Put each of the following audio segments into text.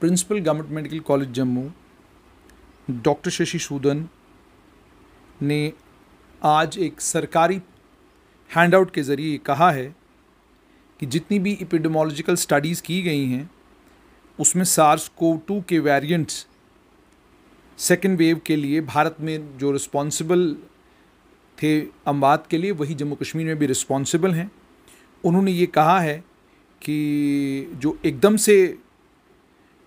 principal government medical college Jammu doctor Shashi Sudan ने आज एक सरकारी हैंडआउट के ज़रिए कहा है कि जितनी भी इपिडमोलॉजिकल स्टडीज़ की गई हैं उसमें सार्स को टू के वेरिएंट्स सेकेंड वेव के लिए भारत में जो रिस्पॉन्सिबल थे अमवात के लिए वही जम्मू कश्मीर में भी रिस्पॉन्सिबल हैं उन्होंने ये कहा है कि जो एकदम से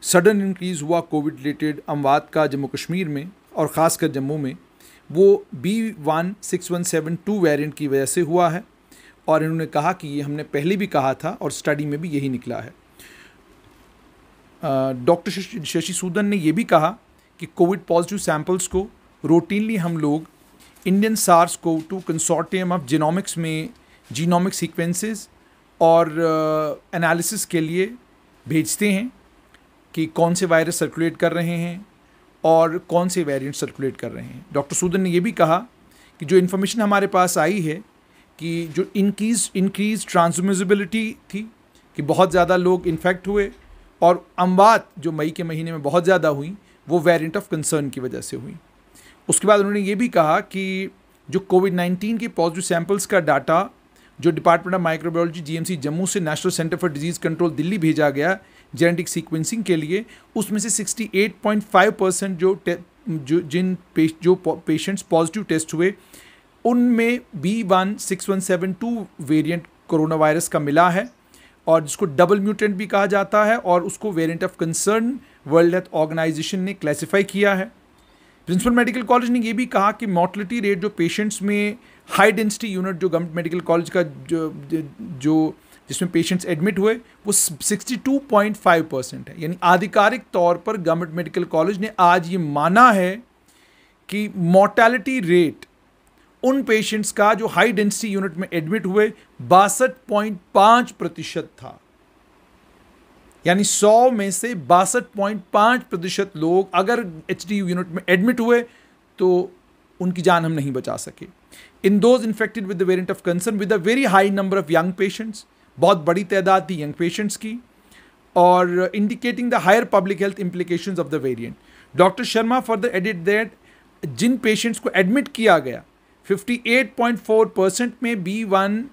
सडन इंक्रीज़ हुआ कोविड रिलेटेड अमवात का जम्मू कश्मीर में और ख़ासकर जम्मू में वो B one six one seven two variant की वजह से हुआ है और इन्होंने कहा कि ये हमने पहले भी कहा था और स्टडी में भी यही निकला है डॉक्टर शशि सूदन ने यह भी कहा कि कोविड पॉजिटिव सैंपल्स को रूटीनली हम लोग Indian SARS CoV two consortium of genomics में जीनोमिक सीक्वेंसेस और एनालिसिस uh, के लिए भेजते हैं कि कौन से वायरस सर्कुलेट कर रहे हैं और कौन से वेरिएंट सर्कुलेट कर रहे हैं डॉक्टर सूदन ने यह भी कहा कि जो इन्फॉर्मेशन हमारे पास आई है कि जो इनक्रीज इनक्रीज ट्रांसमिजिबिलिटी थी कि बहुत ज़्यादा लोग इन्फेक्ट हुए और अमवात जो मई के महीने में बहुत ज़्यादा हुई वो वेरिएंट ऑफ कंसर्न की वजह से हुई उसके बाद उन्होंने ये भी कहा कि जो कोविड नाइन्टीन के पॉजिटिव सैंपल्स का डाटा जो department of microbiology GMC Jammu से national centre for disease control Delhi भेजा गया जेनेटिक सीक्वेंसिंग के लिए उसमें से 68.5 परसेंट जो जो जिन पे, जो पेशेंट्स पॉजिटिव टेस्ट हुए उनमें B one six one seven two variant corona virus का मिला है और जिसको डबल म्यूटेंट भी कहा जाता है और उसको variant of concern world health organisation ने क्लासीफाई किया है प्रिंसिपल मेडिकल कॉलेज ने यह भी कहा कि मोर्टलिटी रेट जो पेशेंट्स में हाई डेंसिटी यूनिट जो गवर्नमेंट मेडिकल कॉलेज का जो जो जिसमें पेशेंट्स एडमिट हुए वो 62.5 परसेंट है यानी आधिकारिक तौर पर गवर्नमेंट मेडिकल कॉलेज ने आज ये माना है कि मोर्टेलिटी रेट उन पेशेंट्स का जो हाई डेंसिटी यूनिट में एडमिट हुए बासठ पॉइंट प्रतिशत था यानी 100 में से बासठ पॉइंट प्रतिशत लोग अगर एच यूनिट में एडमिट हुए तो उनकी जान हम नहीं बचा सके in those infected with the variant of concern with a very high number of young patients बहुत बड़ी तादाद थी यंग पेशेंट्स की और indicating the higher public health implication of the variant doctor Sharma further added that जिन patients को admit किया गया 58.4 परसेंट में B one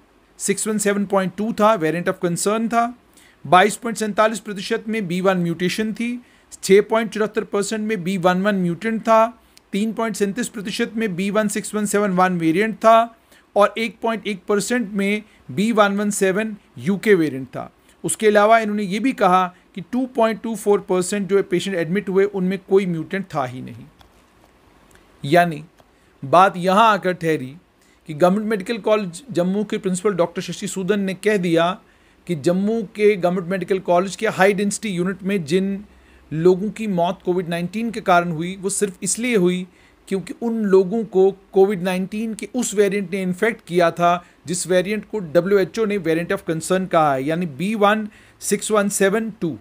six one seven point two था वेरिएंट ऑफ कंसर्न था बाईस पॉइंट सैंतालीस प्रतिशत में बी वन म्यूटेशन थी छः पॉइंट चौहत्तर परसेंट में बी वन वन म्यूटेंट था तीन पॉइंट सैंतीस प्रतिशत में B one six one seven one variant था और 1.1 परसेंट में B one one seven U K variant था उसके अलावा इन्होंने ये भी कहा कि 2.24 परसेंट जो पेशेंट एडमिट हुए उनमें कोई म्यूटेंट था ही नहीं यानी बात यहाँ आकर ठहरी कि गवर्नमेंट मेडिकल कॉलेज जम्मू के प्रिंसिपल डॉक्टर शशि सूदन ने कह दिया कि जम्मू के गवर्नमेंट मेडिकल कॉलेज के हाई डेंसिटी यूनिट में जिन लोगों की मौत कोविड 19 के कारण हुई वो सिर्फ इसलिए हुई क्योंकि उन लोगों को कोविड 19 के उस वेरिएंट ने इन्फेक्ट किया था जिस वेरिएंट को डब्ल्यूएचओ ने वेरिएंट ऑफ कंसर्न कहा है यानी B one six one seven two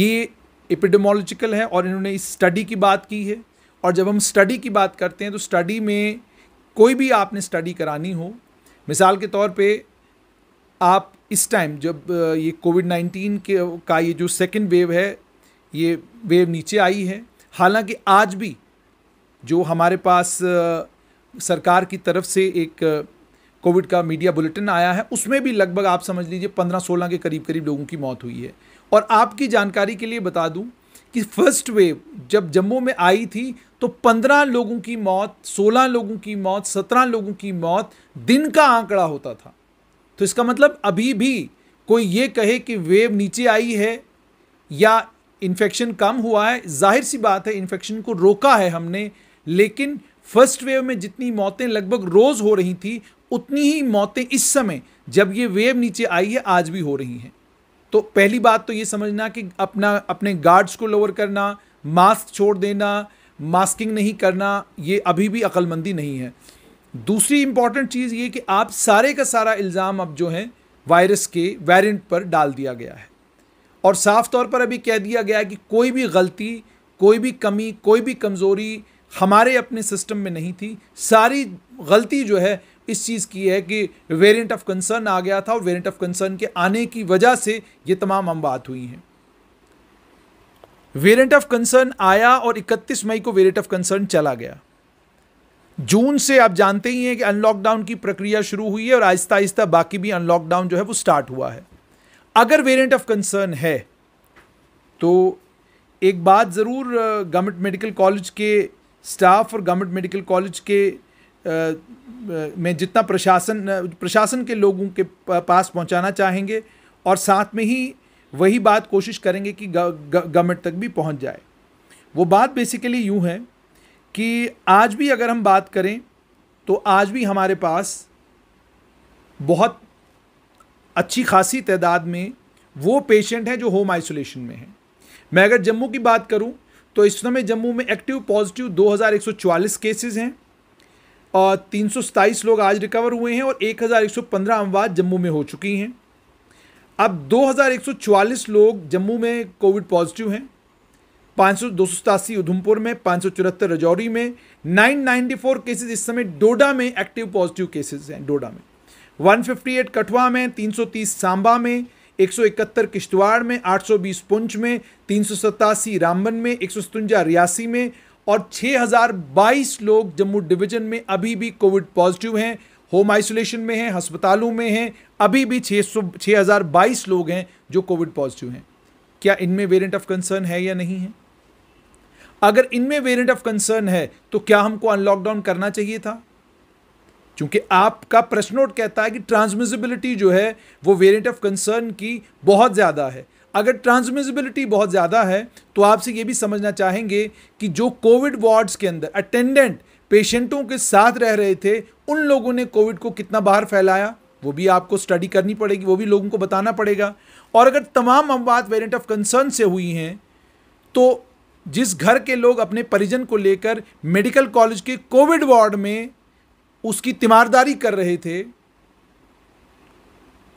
ये एपिडेमोलॉजिकल है और इन्होंने इस स्टडी की बात की है और जब हम स्टडी की बात करते हैं तो स्टडी में कोई भी आपने स्टडी करानी हो मिसाल के तौर पे आप इस टाइम जब ये कोविड नाइन्टीन के का ये जो सेकेंड वेव है ये वेव नीचे आई है हालांकि आज भी जो हमारे पास सरकार की तरफ से एक कोविड का मीडिया बुलेटिन आया है उसमें भी लगभग आप समझ लीजिए पंद्रह सोलह के करीब करीब लोगों की मौत हुई है और आपकी जानकारी के लिए बता दूं कि फर्स्ट वेव जब जम्मू में आई थी तो पंद्रह लोगों की मौत सोलह लोगों की मौत सत्रह लोगों की मौत दिन का आंकड़ा होता था तो इसका मतलब अभी भी कोई ये कहे कि वेव नीचे आई है या इन्फेक्शन कम हुआ है जाहिर सी बात है इन्फेक्शन को रोका है हमने लेकिन फर्स्ट वेव में जितनी मौतें लगभग रोज़ हो रही थी उतनी ही मौतें इस समय जब ये वेव नीचे आई है आज भी हो रही हैं तो पहली बात तो ये समझना कि अपना अपने गार्ड्स को लोअर करना मास्क छोड़ देना मास्किंग नहीं करना ये अभी भी अक्लमंदी नहीं है दूसरी इंपॉर्टेंट चीज़ ये कि आप सारे का सारा इल्ज़ाम अब जो है वायरस के वेरिएंट पर डाल दिया गया है और साफ तौर पर अभी कह दिया गया है कि कोई भी गलती कोई भी कमी कोई भी कमज़ोरी हमारे अपने सिस्टम में नहीं थी सारी गलती जो है इस चीज़ की है कि वेरिएंट ऑफ कंसर्न आ गया था और वेरिएंट ऑफ कंसर्न के आने की वजह से ये तमाम हम बात हुई हैं वेरिएंट ऑफ कंसर्न आया और 31 मई को वेरिएंट ऑफ कंसर्न चला गया जून से आप जानते ही हैं कि अनलॉकडाउन की प्रक्रिया शुरू हुई है और आहिस्ता आहिस्ता बाकी भी अनलॉकडाउन जो है वो स्टार्ट हुआ है अगर वेरिएंट ऑफ कंसर्न है तो एक बात ज़रूर गवर्नमेंट मेडिकल कॉलेज के स्टाफ और गवर्नमेंट मेडिकल कॉलेज के आ, में जितना प्रशासन प्रशासन के लोगों के पास पहुंचाना चाहेंगे और साथ में ही वही बात कोशिश करेंगे कि गवर्नमेंट तक भी पहुंच जाए वो बात बेसिकली यूँ है कि आज भी अगर हम बात करें तो आज भी हमारे पास बहुत अच्छी खासी तादाद में वो पेशेंट हैं जो होम आइसोलेशन में हैं मैं अगर जम्मू की बात करूं तो इस समय जम्मू में एक्टिव पॉजिटिव 2144 केसेस हैं और तीन लोग आज रिकवर हुए हैं और 1115 अमवात जम्मू में हो चुकी हैं अब 2144 लोग जम्मू में कोविड पॉजिटिव हैं पाँच सौ उधमपुर में पाँच रजौरी में 994 केसेस इस समय डोडा में एक्टिव पॉजिटिव केसेस हैं डोडा में 158 कठुआ में 330 सांबा में 171 किश्तवाड़ में 820 पुंछ में तीन रामबन में एक रियासी में और 6022 लोग जम्मू डिवीजन में अभी भी कोविड पॉजिटिव हैं होम आइसोलेशन में हैं अस्पतालों में हैं अभी भी छः सौ लोग हैं जो कोविड पॉजिटिव हैं क्या इनमें वेरिएंट ऑफ कंसर्न है या नहीं है अगर इनमें वेरिएंट ऑफ कंसर्न है तो क्या हमको अनलॉकडाउन करना चाहिए था क्योंकि आपका प्रश्न नोट कहता है कि ट्रांसमिसिबिलिटी जो है वो वेरिएंट ऑफ कंसर्न की बहुत ज़्यादा है अगर ट्रांसमिसिबिलिटी बहुत ज़्यादा है तो आपसे ये भी समझना चाहेंगे कि जो कोविड वार्ड्स के अंदर अटेंडेंट पेशेंटों के साथ रह रहे थे उन लोगों ने कोविड को कितना बाहर फैलाया वो भी आपको स्टडी करनी पड़ेगी वो भी लोगों को बताना पड़ेगा और अगर तमाम अमवात वेरियंट ऑफ कंसर्न से हुई हैं तो जिस घर के लोग अपने परिजन को लेकर मेडिकल कॉलेज के कोविड वार्ड में उसकी तीमारदारी कर रहे थे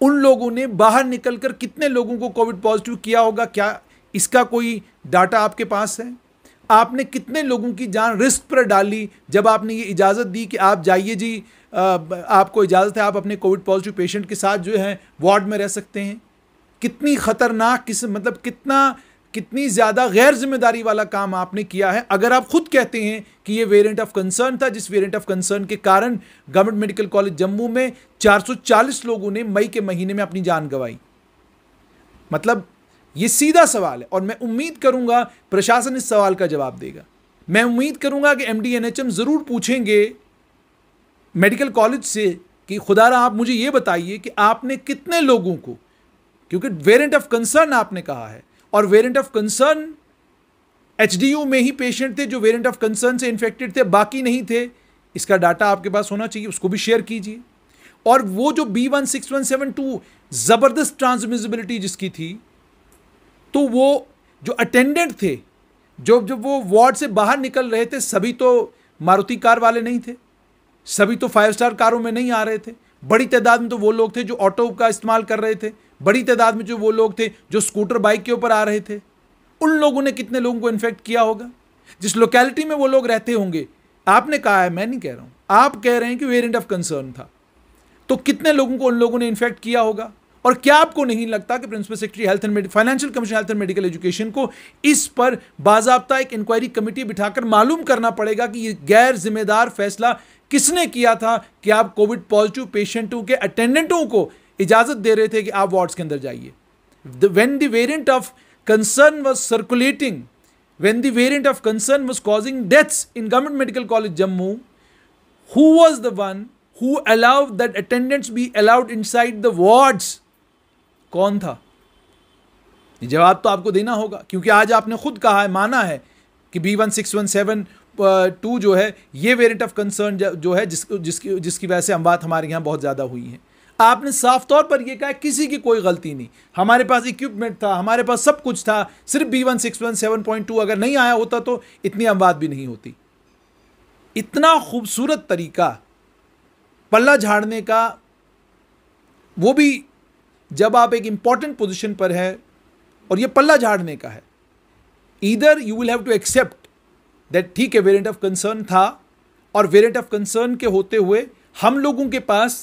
उन लोगों ने बाहर निकलकर कितने लोगों को कोविड पॉजिटिव किया होगा क्या इसका कोई डाटा आपके पास है आपने कितने लोगों की जान रिस्क पर डाली जब आपने ये इजाज़त दी कि आप जाइए जी आपको इजाज़त है आप अपने कोविड पॉजिटिव पेशेंट के साथ जो है वार्ड में रह सकते हैं कितनी ख़तरनाक किस मतलब कितना कितनी ज़्यादा गैर जिम्मेदारी वाला काम आपने किया है अगर आप खुद कहते हैं कि ये वेरिएंट ऑफ कंसर्न था जिस वेरिएंट ऑफ कंसर्न के कारण गवर्नमेंट मेडिकल कॉलेज जम्मू में 440 लोगों ने मई के महीने में अपनी जान गंवाई मतलब ये सीधा सवाल है और मैं उम्मीद करूंगा प्रशासन इस सवाल का जवाब देगा मैं उम्मीद करूंगा कि M D N H M ज़रूर पूछेंगे मेडिकल कॉलेज से कि खुदा आप मुझे ये बताइए कि आपने कितने लोगों को क्योंकि वेरियंट ऑफ कंसर्न आपने कहा है और वेरिएंट ऑफ कंसर्न एच में ही पेशेंट थे जो वेरिएंट ऑफ कंसर्न से इन्फेक्टेड थे बाकी नहीं थे इसका डाटा आपके पास होना चाहिए उसको भी शेयर कीजिए और वो जो B one six one seven two ज़बरदस्त ट्रांसमिजिबिलिटी जिसकी थी तो वो जो अटेंडेंट थे जो जब वो वार्ड से बाहर निकल रहे थे सभी तो मारुति कार वाले नहीं थे सभी तो फाइव स्टार कारों में नहीं आ रहे थे बड़ी तादाद में तो वो लोग थे जो ऑटो का इस्तेमाल कर रहे थे बड़ी तादाद में जो वो लोग थे जो स्कूटर बाइक के ऊपर आ रहे थे उन लोगों ने कितने लोगों को इन्फेक्ट किया होगा जिस लोकेलिटी में वो लोग रहते होंगे आपने कहा है मैं नहीं कह रहा हूँ आप कह रहे हैं कि वेरियंट ऑफ कंसर्न था तो कितने लोगों को उन लोगों ने इन्फेक्ट किया होगा और क्या आपको नहीं लगता कि principal secretary health and financial commission health and medical education को इस पर बाजाबता एक इंक्वायरी कमेटी बिठाकर मालूम करना पड़ेगा कि ये गैर जिम्मेदार फैसला किसने किया था कि आप कोविड पॉजिटिव पेशेंटों के अटेंडेंटों को इजाज़त दे रहे थे कि आप वार्ड्स के अंदर जाइए when the variant of concern was circulating when the variant of concern was causing deaths in government medical college Jammu who was the one who allow that attendants be allowed inside the wards कौन था जवाब तो आपको देना होगा क्योंकि आज आपने खुद कहा है माना है कि B one six one seven two जो है ये वेरियंट ऑफ कंसर्न जो है जिस जिसकी जिसकी वजह से बात हमारे यहाँ बहुत ज़्यादा हुई हैं आपने साफ तौर पर यह कहा किसी की कोई गलती नहीं हमारे पास इक्विपमेंट था हमारे पास सब कुछ था सिर्फ B one six one seven point two अगर नहीं आया होता तो इतनी अमवाद भी नहीं होती इतना खूबसूरत तरीका पल्ला झाड़ने का वो भी जब आप एक इंपॉर्टेंट पोजिशन पर है और यह पल्ला झाड़ने का है either you will have to accept that ठीक है वेरियंट ऑफ कंसर्न था और वेरियंट ऑफ कंसर्न के होते हुए हम लोगों के पास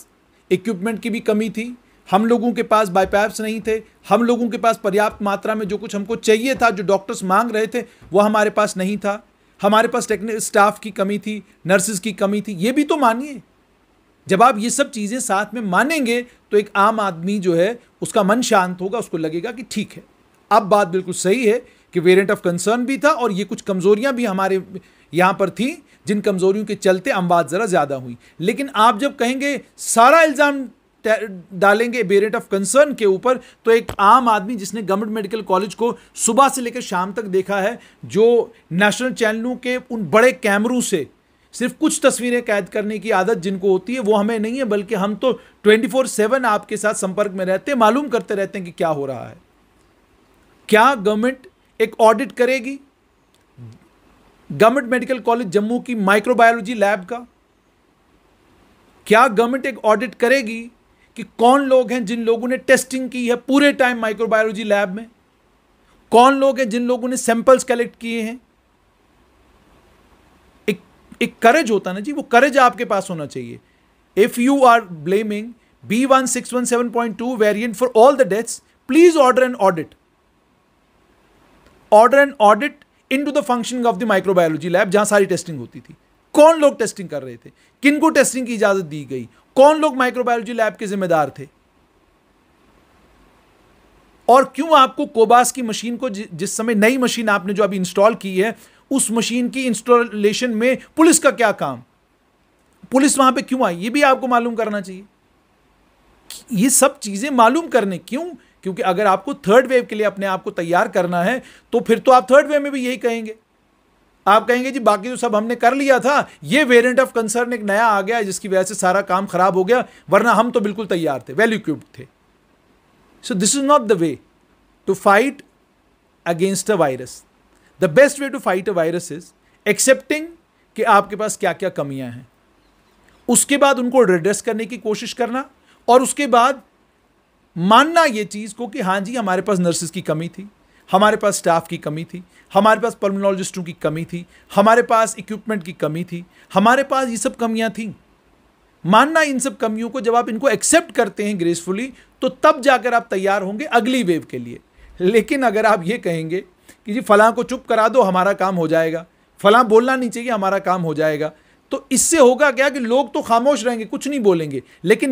इक्विपमेंट की भी कमी थी हम लोगों के पास बाईपैप्स नहीं थे हम लोगों के पास पर्याप्त मात्रा में जो कुछ हमको चाहिए था जो डॉक्टर्स मांग रहे थे वो हमारे पास नहीं था हमारे पास टेक्निक स्टाफ की कमी थी नर्सिस की कमी थी ये भी तो मानिए जब आप ये सब चीज़ें साथ में मानेंगे तो एक आम आदमी जो है उसका मन शांत होगा उसको लगेगा कि ठीक है अब बात बिल्कुल सही है कि वेरिएंट ऑफ कंसर्न भी था और ये कुछ कमज़ोरियाँ भी हमारे यहाँ पर थी जिन कमज़ोरियों के चलते अमवात ज़रा ज़्यादा हुई लेकिन आप जब कहेंगे सारा इल्ज़ाम डालेंगे वेरिएंट ऑफ कंसर्न के ऊपर तो एक आम आदमी जिसने गवर्नमेंट मेडिकल कॉलेज को सुबह से लेकर शाम तक देखा है जो नेशनल चैनलों के उन बड़े कैमरों से सिर्फ कुछ तस्वीरें कैद करने की आदत जिनको होती है वो हमें नहीं है बल्कि हम तो 24/7 आपके साथ संपर्क में रहते हैं मालूम करते रहते हैं कि क्या हो रहा है क्या गवर्नमेंट एक ऑडिट करेगी गवर्नमेंट मेडिकल कॉलेज जम्मू की माइक्रोबायोलॉजी लैब का क्या गवर्नमेंट एक ऑडिट करेगी कि कौन लोग हैं जिन लोगों ने टेस्टिंग की है पूरे टाइम माइक्रोबायोलॉजी लैब में कौन लोग हैं जिन लोगों ने सैंपल्स कलेक्ट किए हैं एक एक करेज होता ना जी वो करेज आपके पास होना चाहिए if you are blaming B one six one seven point two variant for all the deaths please order an audit order and audit to the functioning of the microbiology lab जहां सारी टेस्टिंग होती थी कौन लोग testing कर रहे थे किनको टेस्टिंग की इजाजत दी गई कौन लोग माइक्रोबायोलॉजी लैब के जिम्मेदार थे और क्यों आपको कोबास की मशीन को जिस समय नई मशीन आपने जो अभी इंस्टॉल की है उस मशीन की इंस्टॉलेशन में पुलिस का क्या काम पुलिस वहां पे क्यों आई ये भी आपको मालूम करना चाहिए ये सब चीजें मालूम करने क्यों क्योंकि अगर आपको थर्ड वेव के लिए अपने आप को तैयार करना है तो फिर तो आप थर्ड वेव में भी यही कहेंगे आप कहेंगे जी बाकी तो सब हमने कर लिया था ये वेरिएंट ऑफ कंसर्न एक नया आ गया जिसकी वजह से सारा काम खराब हो गया वरना हम तो बिल्कुल तैयार थे वेल इक्विप्ड थे so this is not the way to fight against a virus the best way to fight a virus is accepting कि आपके पास क्या क्या कमियां हैं उसके बाद उनको रिड्रेस करने की कोशिश करना और उसके बाद मानना ये चीज़ को कि हाँ जी हमारे पास नर्सिस की कमी थी हमारे पास स्टाफ की कमी थी हमारे पास पर्मोनोलॉजिस्टों की कमी थी हमारे पास इक्विपमेंट की कमी थी हमारे पास ये सब कमियाँ थी मानना इन सब कमियों को जब आप इनको एक्सेप्ट करते हैं ग्रेसफुली तो तब जाकर आप तैयार होंगे अगली वेव के लिए लेकिन अगर आप ये कहेंगे कि जी फलां को चुप करा दो हमारा काम हो जाएगा फलां बोलना नहीं चाहिए हमारा काम हो जाएगा तो इससे होगा क्या कि लोग तो खामोश रहेंगे कुछ नहीं बोलेंगे लेकिन